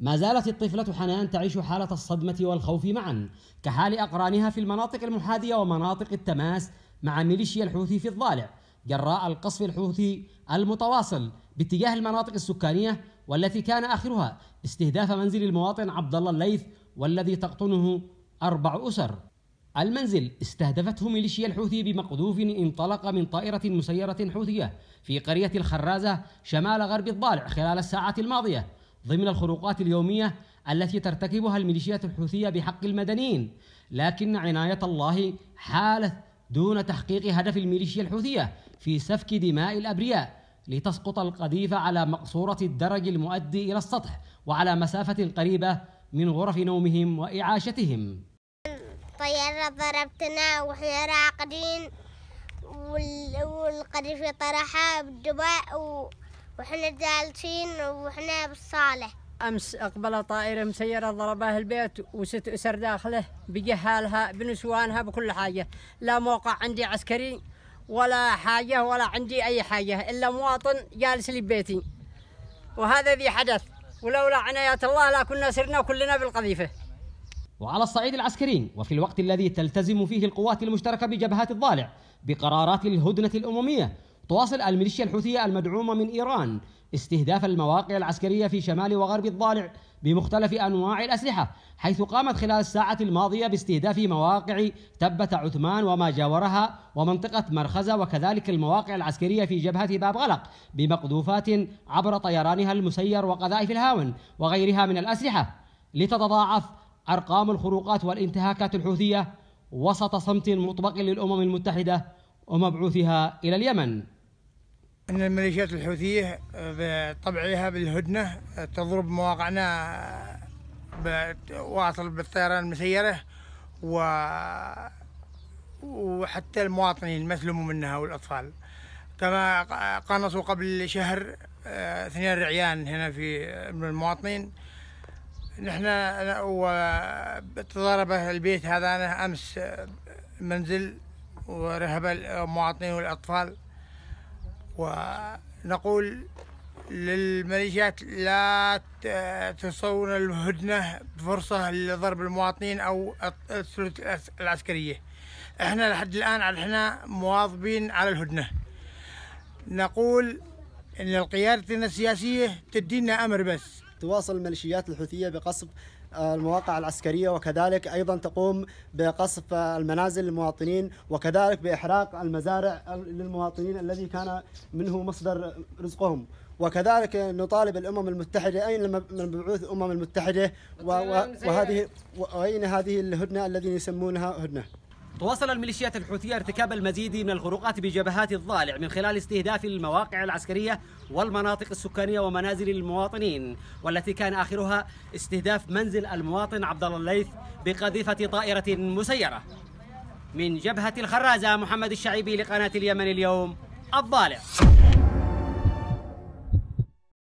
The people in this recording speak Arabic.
ما زالت الطفلة حنان تعيش حالة الصدمة والخوف معا كحال أقرانها في المناطق المحاذية ومناطق التماس مع ميليشيا الحوثي في الضالع جراء القصف الحوثي المتواصل باتجاه المناطق السكانية والتي كان آخرها استهداف منزل المواطن عبد الله الليث والذي تقطنه أربع أسر المنزل استهدفته ميليشيا الحوثي بمقذوف انطلق من طائرة مسيرة حوثية في قرية الخرازة شمال غرب الضالع خلال الساعات الماضية ضمن الخروقات اليومية التي ترتكبها الميليشيات الحوثية بحق المدنيين لكن عناية الله حالت دون تحقيق هدف الميليشيا الحوثية في سفك دماء الأبرياء لتسقط القذيفة على مقصورة الدرج المؤدي إلى السطح وعلى مسافة قريبة من غرف نومهم وإعاشتهم طيارة ضربتنا وحنا راقدين والقذيفة طرحها بالدباء و... وإحنا جالسين وإحنا بالصالة أمس أقبل طائرة مسيرة ضربها البيت وست أسر داخله بجهالها بنسوانها بكل حاجة لا موقع عندي عسكري ولا حاجة ولا عندي أي حاجة إلا مواطن جالس لي ببيتي وهذا ذي حدث ولولا عناية الله لا كنا سرنا كلنا بالقذيفة وعلى الصعيد العسكري وفي الوقت الذي تلتزم فيه القوات المشتركة بجبهات الضالع بقرارات الهدنة الأممية تواصل الميليشيا الحوثية المدعومة من إيران استهداف المواقع العسكرية في شمال وغرب الضالع بمختلف أنواع الأسلحة حيث قامت خلال الساعة الماضية باستهداف مواقع تبة عثمان وما جاورها ومنطقة مرخزة وكذلك المواقع العسكرية في جبهة باب غلق بمقذوفات عبر طيرانها المسير وقذائف الهاون وغيرها من الأسلحة لتتضاعف أرقام الخروقات والانتهاكات الحوثية وسط صمت مطبق للأمم المتحدة ومبعوثها إلى اليمن أن الميليشيات الحوثية بطبعها بالهدنة تضرب مواقعنا واصل بالطيران المسيرة و وحتى المواطنين مسلموا منها والأطفال كما قنصوا قبل شهر آه، اثنين رعيان هنا في من المواطنين نحن وتضارب البيت هذا أنا أمس آه، منزل ورهب المواطنين والأطفال ونقول للميليشيات لا تصون الهدنة بفرصة لضرب المواطنين أو الثلث العسكرية احنا لحد الآن احنا مواظبين على الهدنة نقول ان قيادتنا السياسية تدينا أمر بس تواصل الميليشيات الحوثية بقصف المواقع العسكرية وكذلك أيضا تقوم بقصف المنازل للمواطنين وكذلك بإحراق المزارع للمواطنين الذي كان منه مصدر رزقهم وكذلك نطالب الامم المتحده اين مبعوث الامم المتحده طيب، وهذه واين هذه الهدنه الذين يسمونها هدنه تواصل الميليشيات الحوثية ارتكاب المزيد من الغروقات بجبهات الضالع من خلال استهداف المواقع العسكرية والمناطق السكانية ومنازل المواطنين والتي كان آخرها استهداف منزل المواطن عبد الله الليث بقذيفة طائرة مسيرة من جبهة الخرازة محمد الشعيبي لقناة اليمن اليوم الضالع